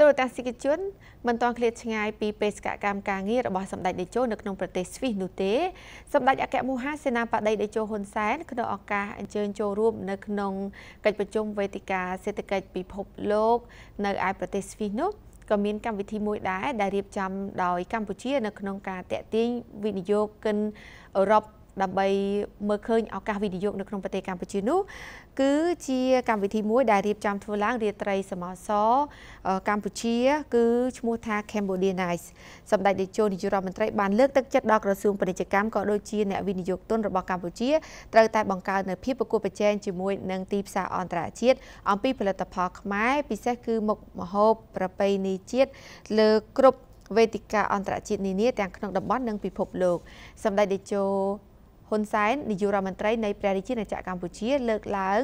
ទូរទស្សនិកជនមិនទាន់ឃ្លាតឆ្ងាយពីបេសកកម្មការងាររបស់សម្ដេចតេជោនៅក្នុងប្រទេសស្វីសនោះទេសម្ដេចអគ្គមហាសេនាបតីតេជោហ៊ុនសែនក្នុងឱកាសអញ្ជើញចូលរួមនៅក្នុងកិច្ចប្រជុំវេទិកាសេដ្ឋកិច្ចពិភពលោក នៅឯប្រទេសស្វីសនោះក៏មានកម្មវិធីមួយដែរដែលរៀបចំដោយកម្ពុជា នៅក្នុងការតេទៀងវិនិយោគិនអឺរ៉ុបដើម្បីមើលឃើញឱកាសវិនិយោគនៅក្នុងប្រទេសកម្ពុជានោះគឺជាកម្មវិធីមួយដែលរៀបចំធ្វើឡើង រាត្រីសមោសរកម្ពុជា គឺឈ្មោះថា Cambodia Nights សម្ដេចតេជោនាយករដ្ឋមន្ត្រីបានលើកទឹកចិត្តដល់ក្រសួងពាណិជ្ជកម្មក៏ដូចជាអ្នកវិនិយោគទុនរបស់កម្ពុជាត្រូវតែបង្កើននូវភាពប្រកួតប្រជែងជាមួយនឹងទីផ្សារអន្តរជាតិអំពី ផលិតផលខ្មែរពិសេសគឺមុខម្ហូបប្រពៃណីជាតិលើគ្រប់វេទិកាអន្តរជាតិនានាទាំងក្នុងតំបន់និងពិភពលោក សម្ដេចតេជោហ៊ុនសែននាយករដ្ឋមន្ត្រីនៃព្រះរាជាណាចក្រកម្ពុជា លើកឡើង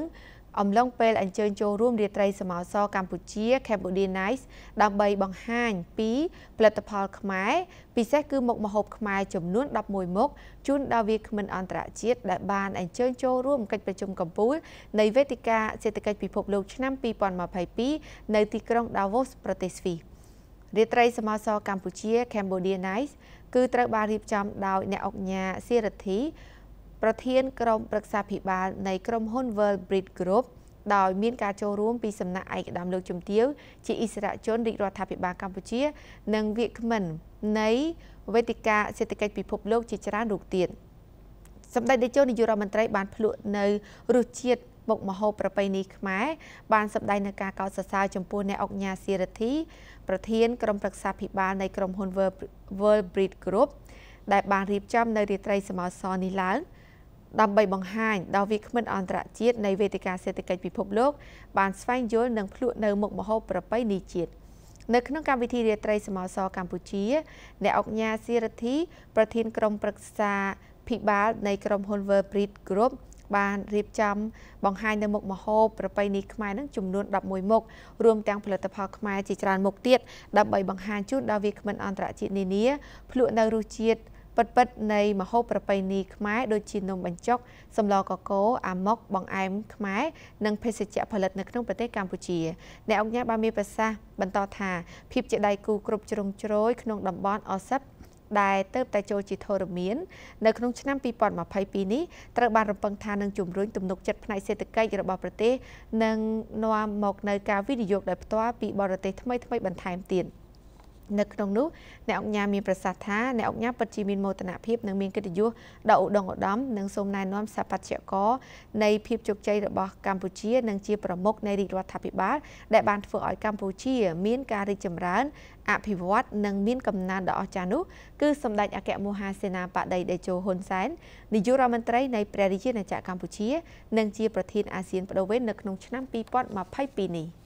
អំឡុងពេលអញ្ជើញចូលរួម រាត្រី សមាសរកម្ពុជា Cambodia Nights ដើម្បីបង្ហាញពីផលិតផល ខ្មែរពិសេសគឺមុខម្ហូបខ្មែរចំនួន11មុខជូនដល់វាគ្មិនអន្តរជាតិដែលបានអញ្ជើញចូលរួមកិច្ចប្រជុំកំពូលនៃវេទិកាសេដ្ឋកិច្ចពិភពលោកឆ្នាំ2022នៅទីក្រុង Davos ប្រទេសស្វីសរាត្រីសមាសរកម្ពុជា Cambodia Nights គឺត្រូវបានរៀបចំដោយអ្នកអង្គការសេរដ្ឋីប្រធានក្រុមប្រឹក្សាភិបាលនៃក្រុមហ៊ុន World Breed Group ដោយមានការចូលរួមពីសំណាក់ឯកឧត្តមលោកជំទាវជាអិសរាជជនរាជរដ្ឋាភិបាលកម្ពុជានិងវាគ្មិននៃវេទិកាសេដ្ឋកិច្ចពិភពលោកជាច្រើនរូបទៀតសម្ដេចតេជោនាយករដ្ឋមន្ត្រីបានភ្លក់នៅរសជាតិមុខមហូបប្រពៃណីខ្មែរបានសម្ដែងនៅការកោតសរសើរចំពោះអ្នកអង្គញាសិរធី ប្រធានក្រុមប្រឹក្សាភិបាលនៃក្រុមហ៊ុន World Breed Group ដែលបានរៀបចំនៅរាត្រីសមាសននេះឡើង។ដើម្បីបង្ហាញដល់វាគ្មិនអន្តរជាតិនៃវេទិកាសេដ្ឋកិច្ចពិភពលោក បានស្វែងយល់និងភ្លក់នៅមុខម្ហូបប្រពៃណីជាតិនៅក្នុងកម្មវិធីរាត្រីសមាសរកម្ពុជាអ្នកអង្គញាសិរិទ្ធី ប្រធានក្រុមប្រឹក្សាភិបាលនៃក្រុមហ៊ុន Verbreed Group បានរៀបចំបង្ហាញនៅមុខមហោបប្រពៃណីខ្មែរនឹងចំនួន11មុខរួមទាំងផលិតផលខ្មែរជាច្រើនមុខទៀតដើម្បីបង្ហាញជូនដល់វាគ្មិនអន្តរជាតិនានាភ្លក់នៅរសជាតិពិតៗនៃមហូបប្រពៃណីខ្មែរដូចជានំបញ្ចុក សម្លកកូរអាម៉ុកបង្អែមខ្មែរនិងភេសជ្ជៈផលិតនៅក្នុងប្រទេសកម្ពុជាអ្នកអង្គការបានមានប្រសាសន៍បន្តថាភាពជាដៃគូគ្រប់ជ្រុងជ្រោយក្នុងតំបន់អសិបដែលទៅតែចូលជាធរមាននៅក្នុងឆ្នាំ2022នេះត្រូវបានរំពឹងថានឹងជំរុញទំនុកចិត្តផ្នែកសេដ្ឋកិច្ចរបស់ប្រទេស និង នាំមកនូវការវិនិយោគដោយផ្ទាល់ពី បរទេសថ្មីៗបន្ថែមទៀត។នៅក្នុងនោះអ្នកអង្គការមានប្រសាសន៍ថាអ្នកអង្គការពិតជាមានមោទនភាពនិងមានកិត្តិយសដ៏ឧត្តុង្គឧត្តមនិងសូមណែនាំសបច្ចកនៃភាពជោគជ័យរបស់កម្ពុជានិងជាប្រមុខនៃរាជរដ្ឋាភិបាលដែលបានធ្វើឲ្យកម្ពុជា មានការរីកចម្រើន អភិវឌ្ឍនិងមានកំណើនដ៏អស្ចារ្យនោះគឺសម្ដេចអគ្គមហាសេនាបតីតេជោហ៊ុនសែននាយករដ្ឋមន្ត្រីនៃព្រះរាជាណាចក្រកម្ពុជានិងជាប្រធានអាស៊ានបដូវវេននៅក្នុងឆ្នាំ2022នេះ។